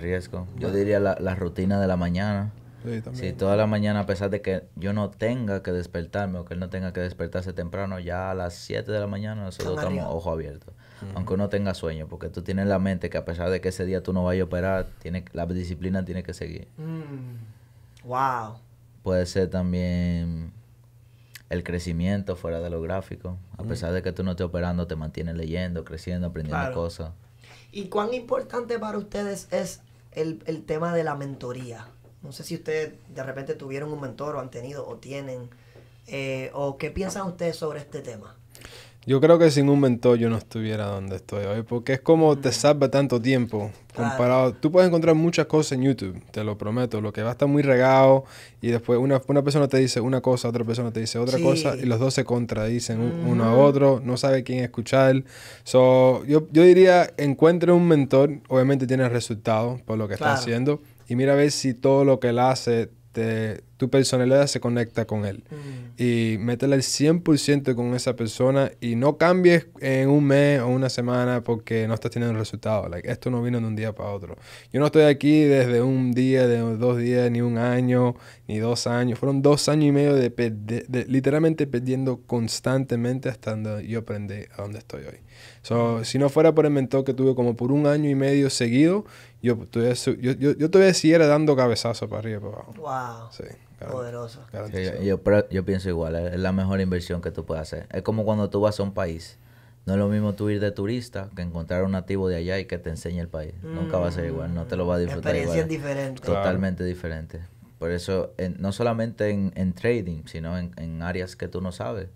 riesgo. Yo diría la, rutina de la mañana. Sí, también. toda la mañana, a pesar de que yo no tenga que despertarme o que él no tenga que despertarse temprano, ya a las 7 de la mañana nosotros estamos ojo abierto. Aunque uno tenga sueño, porque tú tienes la mente que a pesar de que ese día tú no vayas a operar, tiene, la disciplina tiene que seguir. Mm, wow. Puede ser también el crecimiento fuera de lo gráfico. A pesar de que tú no estés operando, te mantienes leyendo, creciendo, aprendiendo cosas. ¿Y cuán importante para ustedes es el, tema de la mentoría? No sé si ustedes de repente tuvieron un mentor o han tenido o tienen, eh, o qué piensan ustedes sobre este tema. Yo creo que sin un mentor yo no estuviera donde estoy hoy, porque es como te mm. salva tanto tiempo comparado. Tú puedes encontrar muchas cosas en YouTube, te lo prometo, lo que va a estar muy regado y después una, persona te dice una cosa, otra persona te dice otra cosa y los dos se contradicen uno a mm. otro, no sabe quién escuchar. So, yo, yo diría, encuentre un mentor, obviamente tiene resultados por lo que está haciendo y mira a ver si todo lo que él hace te tu personalidad se conecta con él. Mm. Y métele el 100% con esa persona y no cambies en un mes o una semana porque no estás teniendo resultados. esto no vino de un día para otro. Yo no estoy aquí desde un día, de dos días, ni un año, ni dos años. Fueron dos años y medio de, literalmente perdiendo constantemente hasta donde yo aprendí a donde estoy hoy. So, si no fuera por el mentor que tuve como por un año y medio seguido, yo todavía, yo, yo, yo todavía dando cabezazo para arriba y para abajo. Wow. Sí. Poderoso. yo, yo pienso igual, es la mejor inversión que tú puedes hacer. Es como cuando tú vas a un país. No es lo mismo tú ir de turista que encontrar un nativo de allá y que te enseñe el país. Nunca va a ser igual, no te lo va a mm, disfrutar. Experiencia es diferente. Totalmente diferente. Por eso, no solamente en, trading, sino en, en, áreas que tú no sabes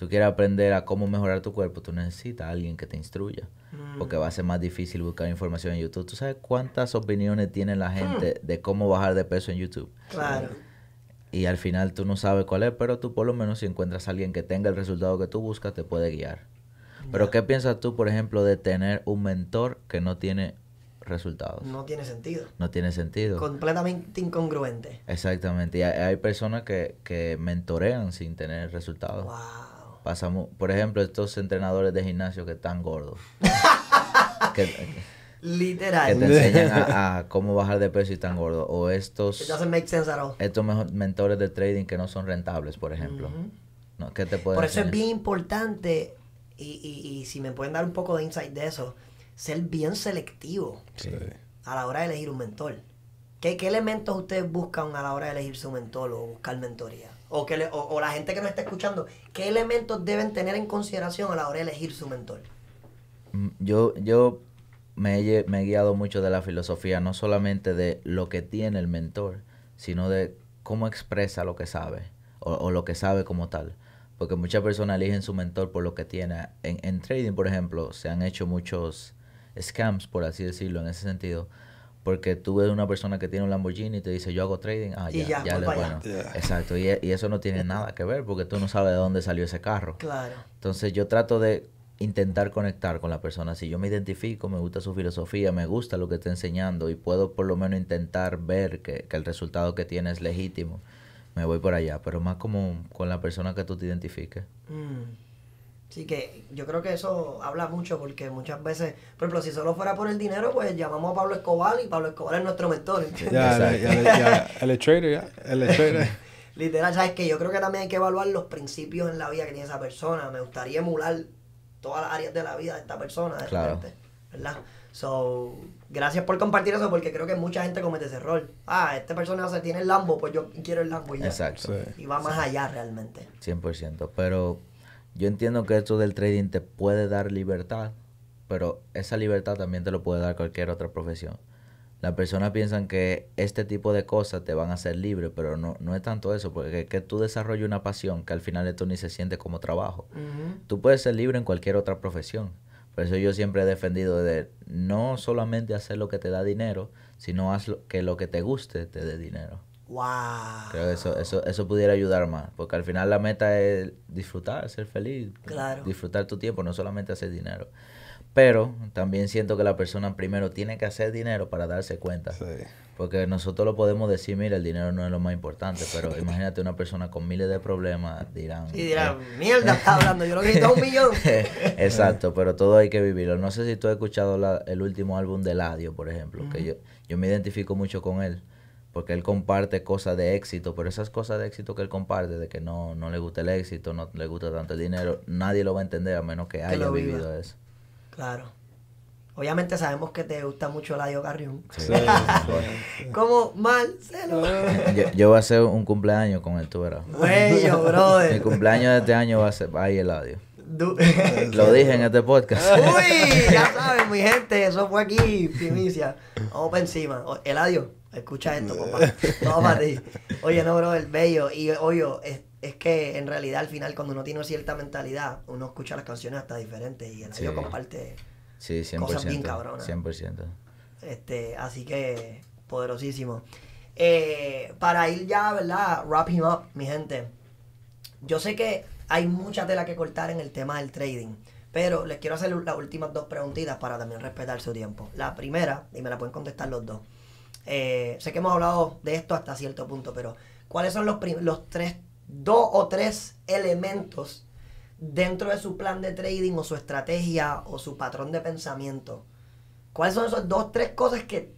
tú quieres aprender a cómo mejorar tu cuerpo, tú necesitas a alguien que te instruya. Mm. Porque va a ser más difícil buscar información en YouTube. ¿Tú sabes cuántas opiniones tiene la gente mm. de cómo bajar de peso en YouTube? Claro. Y al final tú no sabes cuál es, pero tú por lo menos si encuentras a alguien que tenga el resultado que tú buscas, te puede guiar. Pero ¿qué piensas tú, por ejemplo, de tener un mentor que no tiene resultados. No tiene sentido. No tiene sentido. Completamente incongruente. Exactamente. Y hay, personas que, que mentorean sin tener resultados. Wow. Pasamos, por ejemplo, estos entrenadores de gimnasio que están gordos. Literal. Que te enseñan a, cómo bajar de peso y están gordos. O estos. estos Estos mentores de trading que no son rentables, por ejemplo. ¿Qué te pueden Por eso es bien importante, y, si me pueden dar un poco de insight de eso, ser bien selectivo sí. a la hora de elegir un mentor. ¿Qué, elementos ustedes buscan a la hora de elegir su mentor o buscar mentoría? O, que o la gente que nos está escuchando, ¿Qué elementos deben tener en consideración a la hora de elegir su mentor? Mm, yo, yo me, he, me guiado mucho de la filosofía, no solamente de lo que tiene el mentor, sino de cómo expresa lo que sabe o, lo que sabe como tal. Porque muchas personas eligen su mentor por lo que tiene. En, en trading, por ejemplo, se han hecho muchos scams, por así decirlo, en ese sentido, porque tú ves una persona que tiene un Lamborghini y te dice, yo hago trading, ah, ya, ya, bueno. Exacto, e, y, eso no tiene nada que ver porque tú no sabes de dónde salió ese carro. Claro. Entonces yo trato de intentar conectar con la persona. Si yo me identifico, me gusta su filosofía, me gusta lo que está enseñando y puedo por lo menos intentar ver que, que el resultado que tiene es legítimo, me voy por allá, pero más como con la persona que tú te identifiques. Mm. Así que yo creo que eso habla mucho porque muchas veces, por ejemplo, si solo fuera por el dinero, pues llamamos a Pablo Escobar y Pablo Escobar es nuestro mentor. Ya, ya, ya, el trader, ya, el trader. Literal, sabes que yo creo que también hay que evaluar los principios en la vida que tiene esa persona. Me gustaría emular todas las áreas de la vida de esta persona, de claro. repente, ¿verdad? So, gracias por compartir eso porque creo que mucha gente comete ese error. Ah, esta persona se tiene el Lambo, pues yo quiero el Lambo y ya. Exacto. Y va más allá realmente. 100%, pero yo entiendo que esto del trading te puede dar libertad, pero esa libertad también te lo puede dar cualquier otra profesión. Las personas piensan que este tipo de cosas te van a hacer libre, pero no, no es tanto eso, porque que tú desarrollas una pasión que al final esto ni se siente como trabajo. Tú puedes ser libre en cualquier otra profesión. Por eso yo siempre he defendido de no solamente hacer lo que te da dinero, sino haz lo, que lo que te guste te dé dinero. Wow. Creo que eso, eso, eso pudiera ayudar más, porque al final la meta es disfrutar, ser feliz, disfrutar tu tiempo, no solamente hacer dinero. Pero también siento que la persona primero tiene que hacer dinero para darse cuenta. Porque nosotros lo podemos decir, mira, el dinero no es lo más importante, pero imagínate una persona con miles de problemas, dirán... Y dirán, eh". mierda, está hablando, yo lo grito a un millón. Exacto, pero todo hay que vivirlo. No sé si tú has escuchado el último álbum de Ladio, por ejemplo, que yo, yo me identifico mucho con él porque él comparte cosas de éxito, pero esas cosas de éxito que él comparte, de que no, no le gusta el éxito, no le gusta tanto el dinero, nadie lo va a entender a menos que, haya vivido eso. Claro. Obviamente sabemos que te gusta mucho el Carrión. Sí, Como Marcelo. Yo, yo, voy a hacer un cumpleaños con el tú verás. El cumpleaños de este año va a ser ahí el Du lo dije en este podcast. Uy, ya saben, mi gente, eso fue aquí, primicia. Vamos para encima. Eladio, Escucha esto, papá. Oye, no, bro, el bello. Y oye, es, que en realidad al final cuando uno tiene cierta mentalidad, uno escucha las canciones hasta diferentes y el sí. comparte sí, 100%, cosas bien cabronas. 100%. Este, así que, poderosísimo. Eh, para ir ya, ¿verdad? Wrap him up, mi gente. Yo sé que hay mucha tela que cortar en el tema del trading. Pero les quiero hacer las últimas dos preguntitas para también respetar su tiempo. La primera, y me la pueden contestar los dos. Eh, sé que hemos hablado de esto hasta cierto punto, pero ¿cuáles son los, los tres, dos o tres elementos dentro de su plan de trading o su estrategia o su patrón de pensamiento? ¿Cuáles son esas dos, o tres cosas que,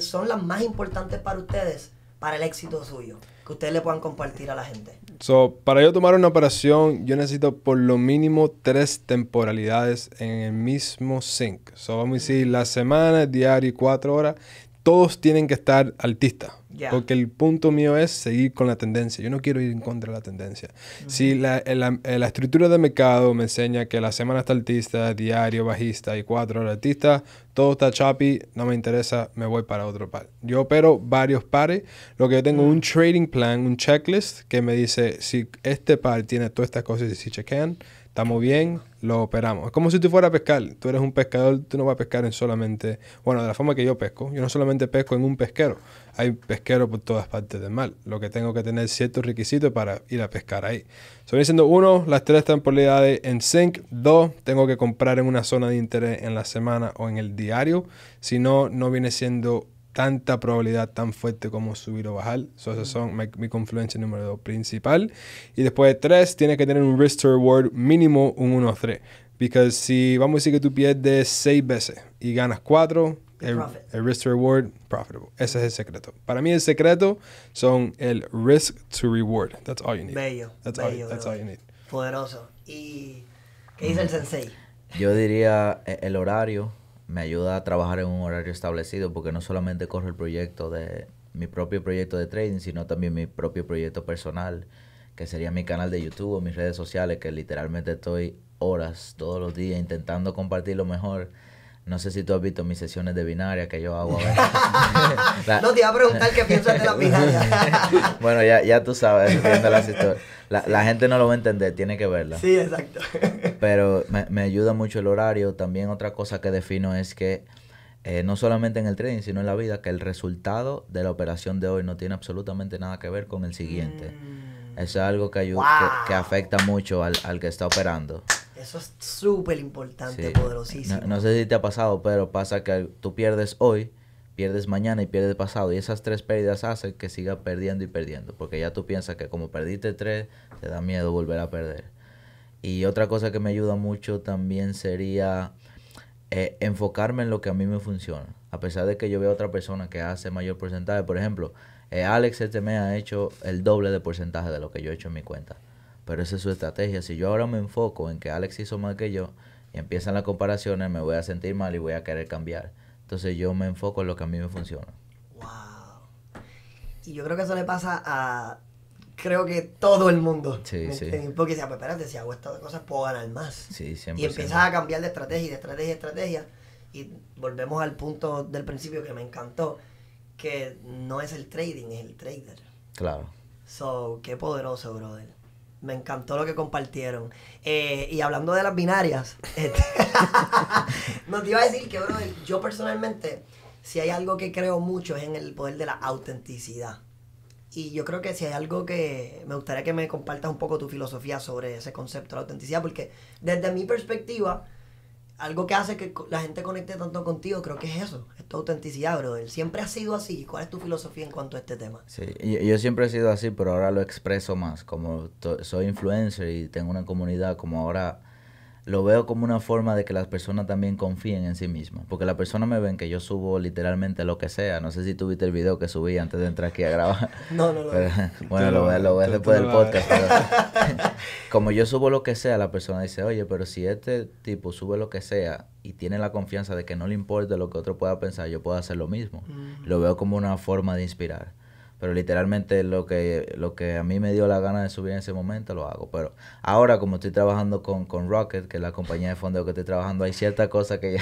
son las más importantes para ustedes para el éxito suyo? que ustedes le puedan compartir a la gente. So, para yo tomar una operación, yo necesito por lo mínimo tres temporalidades en el mismo sync. So, vamos a decir la semana, diario y cuatro horas todos tienen que estar altistas. Porque el punto mío es seguir con la tendencia. Yo no quiero ir en contra de la tendencia. Si la, estructura de mercado me enseña que la semana está altista, diario bajista y cuatro horas altista, todo está choppy, no me interesa, me voy para otro par. Yo opero varios pares. Lo que yo tengo un mm. trading plan, un checklist que me dice si este par tiene todas estas cosas y si chequean, estamos bien, lo operamos. Es como si tú fueras a pescar. Tú eres un pescador, tú no vas a pescar en solamente. Bueno, de la forma que yo pesco, yo no solamente pesco en un pesquero. Hay pesqueros por todas partes del mar. Lo que tengo que tener ciertos requisitos para ir a pescar ahí. viene siendo, uno, las tres temporalidades en sync. Dos, tengo que comprar en una zona de interés en la semana o en el diario. Si no, no viene siendo tanta probabilidad tan fuerte como subir o bajar. Esos son mi, confluencia número 2 principal. Y después de 3, tienes que tener un risk to reward mínimo un 1-3. Porque si vamos a decir que tú pierdes 6 veces y ganas 4, el, risk to reward, profitable. Ese es el secreto. Para mí el secreto son el risk to reward. That's all you need. Bello. That's, bello, all, you, that's all you need. Poderoso. ¿Y qué dice el mm. sensei? Yo diría eh, el horario me ayuda a trabajar en un horario establecido porque no solamente corro el proyecto de mi propio proyecto de trading, sino también mi propio proyecto personal, que sería mi canal de YouTube o mis redes sociales, que literalmente estoy horas todos los días intentando compartir lo mejor no sé si tú has visto mis sesiones de binaria que yo hago No te iba a preguntar qué piensas de la binaria. bueno, ya, ya tú sabes, La, gente no lo va a entender, tiene que verla. Sí, exacto. Pero me, ayuda mucho el horario. También otra cosa que defino es que eh, no solamente en el trading, sino en la vida, que el resultado de la operación de hoy no tiene absolutamente nada que ver con el siguiente. Mm. Eso es algo que, ayuda, que, afecta mucho al, al que está operando. Eso es súper importante, poderosísimo. No, sé si te ha pasado, pero pasa que tú pierdes hoy, pierdes mañana y pierdes pasado. Y esas tres pérdidas hacen que sigas perdiendo y perdiendo. Porque ya tú piensas que como perdiste tres, te da miedo volver a perder. Y otra cosa que me ayuda mucho también sería eh, enfocarme en lo que a mí me funciona. A pesar de que yo veo a otra persona que hace mayor porcentaje, por ejemplo, eh, Alex este me ha hecho el doble de porcentaje de lo que yo he hecho en mi cuenta pero esa es su estrategia. Si yo ahora me enfoco en que Alex hizo más que yo y empiezan las comparaciones, me voy a sentir mal y voy a querer cambiar. Entonces yo me enfoco en lo que a mí me funciona. Wow. Y yo creo que eso le pasa a creo que todo el mundo. Sí, sí. Porque decía, pues espérate, si hago estas cosas puedo ganar más. Sí, y empiezas a cambiar de estrategia y de estrategia de estrategia. Y volvemos al punto del principio que me encantó, que no es el trading, es el trader. Claro. So, qué poderoso, brother. Me encantó lo que compartieron. Eh, y hablando de las binarias, este, nos no iba a decir que, bro, yo personalmente, si hay algo que creo mucho es en el poder de la autenticidad. Y yo creo que si hay algo que me gustaría que me compartas un poco tu filosofía sobre ese concepto de la autenticidad, porque desde mi perspectiva, algo que hace que la gente conecte tanto contigo, creo que es eso, es tu autenticidad, brother. Siempre ha sido así. ¿Cuál es tu filosofía en cuanto a este tema? Sí, yo, yo siempre he sido así, pero ahora lo expreso más. Como soy influencer y tengo una comunidad, como ahora lo veo como una forma de que las personas también confíen en sí mismas. Porque la persona me ven que yo subo literalmente lo que sea. No sé si tú viste el video que subí antes de entrar aquí a grabar. No, no, no. bueno, lo, ves, después del podcast. como yo subo lo que sea, la persona dice, oye, pero si este tipo sube lo que sea y tiene la confianza de que no le importa lo que otro pueda pensar, yo puedo hacer lo mismo. Mm. Lo veo como una forma de inspirar. Pero literalmente lo que, lo que a mí me dio la gana de subir en ese momento lo hago. Pero ahora, como estoy trabajando con, con Rocket, que es la compañía de fondeo que estoy trabajando, hay ciertas cosas que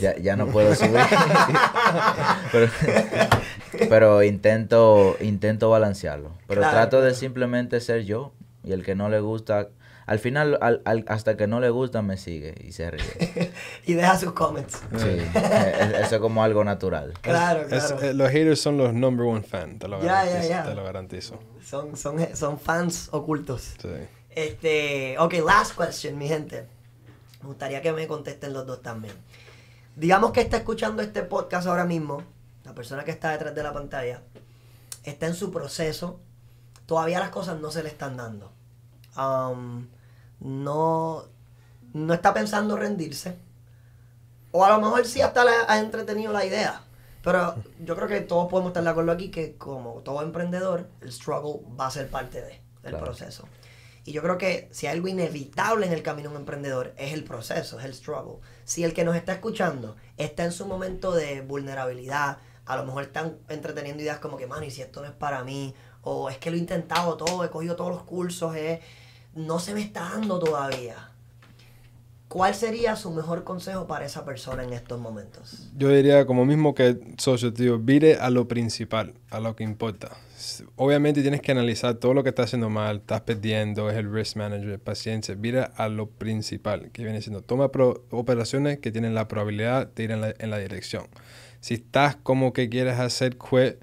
ya, ya, no puedo subir. pero, intento, intento balancearlo. Pero trato de simplemente ser yo. Y el que no le gusta, al final, hasta que no le gusta, me sigue y se ríe. y deja sus comments. Sí, e, e, eso es como algo natural. Claro, claro. los haters son los number one fans. te lo, garantizo, Te lo garantizo. Son, son fans ocultos. Sí. Este, ok, last question, mi gente. Me gustaría que me contesten los dos también. Digamos que está escuchando este podcast ahora mismo, la persona que está detrás de la pantalla, está en su proceso, todavía las cosas no se le están dando. Um, no, no está pensando rendirse. O a lo mejor sí hasta le ha entretenido la idea. Pero yo creo que todos podemos estar de acuerdo aquí que como todo emprendedor, el struggle va a ser parte de, del proceso. Y yo creo que si hay algo inevitable en el camino de un emprendedor, es el proceso, es el struggle. Si el que nos está escuchando está en su momento de vulnerabilidad, a lo mejor están entreteniendo ideas como que, mano, y si esto no es para mí, o es que lo he intentado todo, he cogido todos los cursos, no se me está dando todavía. ¿Cuál sería su mejor consejo para esa persona en estos momentos? Yo diría como mismo que socio, tío, vire a lo principal, a lo que importa. Obviamente tienes que analizar todo lo que estás haciendo mal, estás perdiendo, es el risk manager, paciencia. Vire a lo principal, que viene siendo, toma operaciones que tienen la probabilidad de ir en la, en dirección. Si estás como que quieres hacer quit,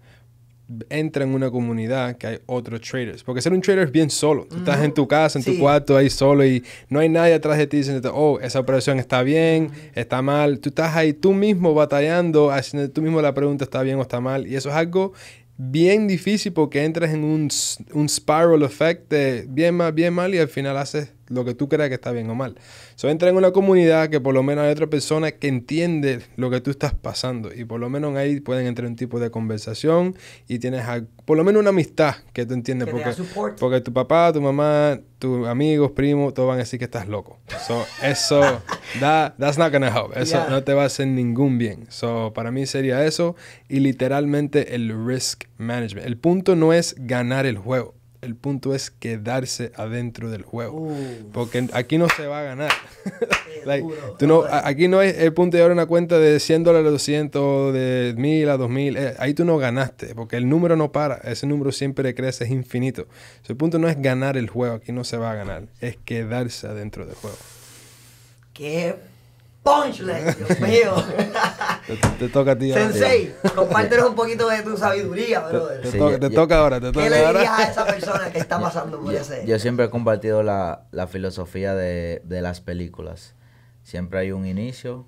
entra en una comunidad que hay otros traders. Porque ser un trader es bien solo. Tú estás en tu casa, en tu cuarto, ahí solo y no hay nadie atrás de ti diciendo, oh, esa operación está bien, está mal. Tú estás ahí tú mismo batallando, haciendo tú mismo la pregunta está bien o está mal. Y eso es algo bien difícil porque entras en un, un spiral effect de bien mal, bien mal y al final haces lo que tú creas que está bien o mal. So, entra en una comunidad que por lo menos hay otra persona que entiende lo que tú estás pasando y por lo menos ahí pueden entrar un tipo de conversación y tienes por lo menos una amistad que tú entiendes porque, porque tu papá, tu mamá, tus amigos, primos, todos van a decir que estás loco. eso, that's Eso no te va a hacer ningún bien. para mí sería eso y literalmente el risk management. El punto no es ganar el juego. El punto es quedarse adentro del juego. Porque aquí no se va a ganar. tú no, aquí no es el punto de ahora una cuenta de 100 dólares a 200, de 1000 a 2000. ahí tú no ganaste. Porque el número no para. Ese número siempre crece, es infinito. el punto no es ganar el juego. Aquí no se va a ganar. Es quedarse adentro del juego. ¡Qué punchless, Dios mío. Te, toca a ti. Sensei, compártelo un poquito de tu sabiduría, brother. Te, toca ahora, te toca ¿Qué le ahora? dirías a esa persona que está pasando por yo, ese? Yo siempre he compartido la, la filosofía de, de, las películas. Siempre hay un inicio,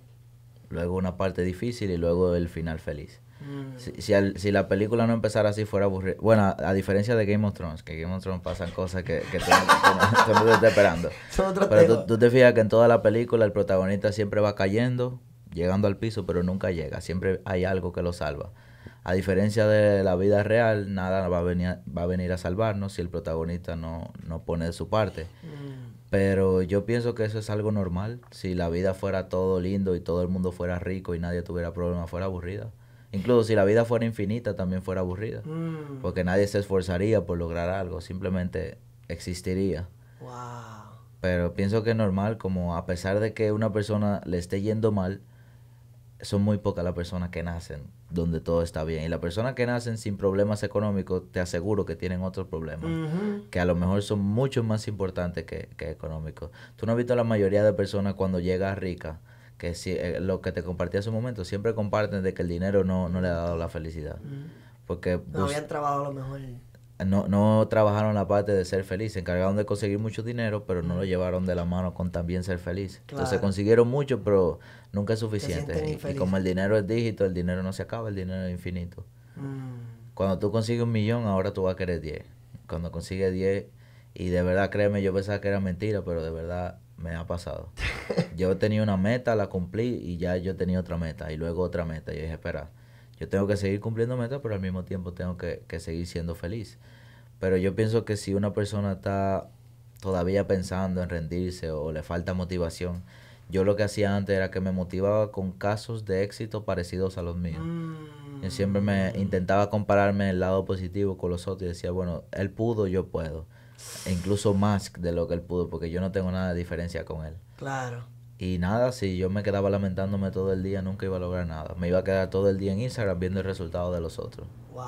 luego una parte difícil y luego el final feliz. Mm. Si, si, la película no empezara así fuera aburrido. Bueno, a, diferencia de Game of Thrones, que Game of Thrones pasan cosas que, que, te, están esperando. Pero tú te fijas que en toda la película el protagonista siempre va cayendo, llegando al piso, pero nunca llega. Siempre hay algo que lo salva. A diferencia de la vida real, nada va a venir, va a, venir a salvarnos si el protagonista no, no pone de su parte. Mm. Pero yo pienso que eso es algo normal. Si la vida fuera todo lindo y todo el mundo fuera rico y nadie tuviera problemas, fuera aburrida. Incluso si la vida fuera infinita, también fuera aburrida. Mm. Porque nadie se esforzaría por lograr algo, simplemente existiría. Pero pienso que es normal, como a pesar de que una persona le esté yendo mal, son muy pocas las personas que nacen donde todo está bien. Y las personas que nacen sin problemas económicos, te aseguro que tienen otros problemas, que a lo mejor son mucho más importantes que, económicos. Tú no has visto a la mayoría de personas cuando llegas rica, que si, eh, lo que te compartí hace un momento, siempre comparten de que el dinero no, le ha dado la felicidad. Porque... no habían trabajado a lo mejor. No, no, trabajaron la parte de ser feliz, se encargaron de conseguir mucho dinero, pero no lo llevaron de la mano con también ser feliz. Entonces consiguieron mucho, pero nunca es suficiente. Y, como el dinero es dígito, el dinero no se acaba, el dinero es infinito. Mm. Cuando tú consigues un millón, ahora tú vas a querer 10. Cuando consigues 10, y de verdad créeme, yo pensaba que era mentira, pero de verdad me ha pasado. yo tenía una meta, la cumplí y ya yo tenía otra meta y luego otra meta. y dije, espera, yo tengo que seguir cumpliendo metas, pero al mismo tiempo tengo que, que seguir siendo feliz. Pero yo pienso que si una persona está todavía pensando en rendirse o le falta motivación, yo lo que hacía antes era que me motivaba con casos de éxito parecidos a los míos. Mm. Yo siempre me intentaba compararme el lado positivo con los otros y decía, bueno, él pudo, yo puedo. E incluso más de lo que él pudo, porque yo no tengo nada de diferencia con él. Claro. Y nada, si yo me quedaba lamentándome todo el día, nunca iba a lograr nada. Me iba a quedar todo el día en Instagram viendo el resultado de los otros. ¡Wow!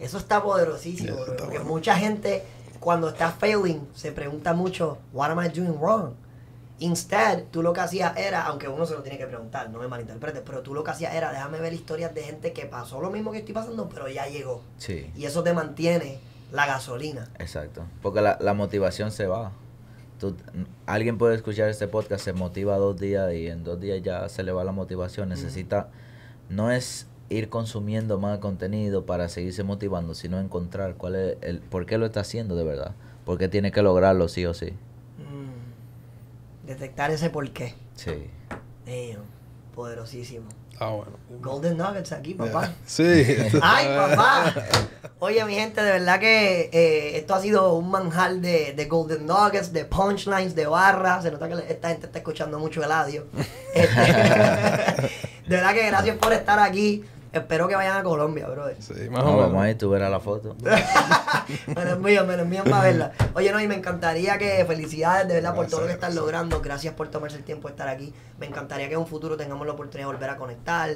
Eso está poderosísimo, porque mucha gente cuando está failing se pregunta mucho, ¿What am I doing wrong? Instead, tú lo que hacías era, aunque uno se lo tiene que preguntar, no me malinterpretes, pero tú lo que hacías era, déjame ver historias de gente que pasó lo mismo que estoy pasando, pero ya llegó. Sí. Y eso te mantiene la gasolina. Exacto, porque la, motivación se va. alguien puede escuchar este podcast, se motiva dos días y en dos días ya se le va la motivación. Necesita, no es ir consumiendo más contenido para seguirse motivando, sino encontrar cuál es el, por qué lo está haciendo de verdad, por qué tiene que lograrlo sí o sí detectar ese porqué. Sí. Damn, poderosísimo. Ah, bueno. Golden Nuggets aquí, papá. Sí. Ay, papá. Oye, mi gente, de verdad que eh, esto ha sido un manjar de, Golden Nuggets, de punchlines, de barras. Se nota que esta gente está escuchando mucho el audio. Este, de verdad que gracias por estar aquí. Espero que vayan a Colombia, brother. Sí, más o menos. Vamos a ir, tú verás la foto. Menos mío, menos mío lo para verla. Oye, no, y me encantaría que, felicidades de verdad por todo lo que están logrando. Gracias por tomarse el tiempo de estar aquí. Me encantaría que en un futuro tengamos la oportunidad de volver a conectar.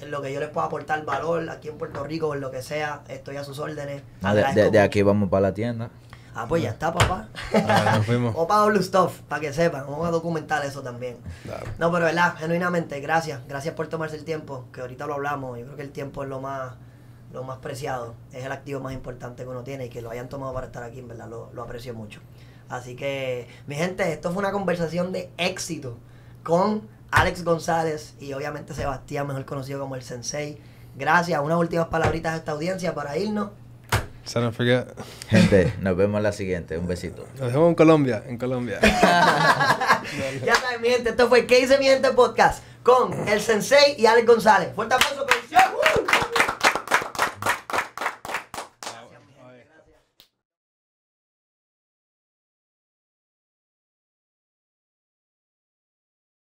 En lo que yo les pueda aportar valor aquí en Puerto Rico, o en lo que sea, estoy a sus órdenes. Ah, de aquí vamos para la tienda. Ah, pues ya está, papá. Ah, fuimos. o Pablo Stuff, para que sepan. Vamos a documentar eso también. No, pero verdad, genuinamente, gracias. Gracias por tomarse el tiempo, que ahorita lo hablamos. Yo creo que el tiempo es lo más lo más preciado, es el activo más importante que uno tiene y que lo hayan tomado para estar aquí, en verdad, lo aprecio mucho. Así que, mi gente, esto fue una conversación de éxito con Alex González y obviamente Sebastián, mejor conocido como el Sensei. Gracias. Unas últimas palabritas a esta audiencia para irnos. Gente, nos vemos la siguiente. Un besito. Nos vemos en Colombia. En Colombia. ya saben, mi gente, esto fue ¿Qué dice mi gente? Podcast con el Sensei y Alex González. Fuerte aplauso para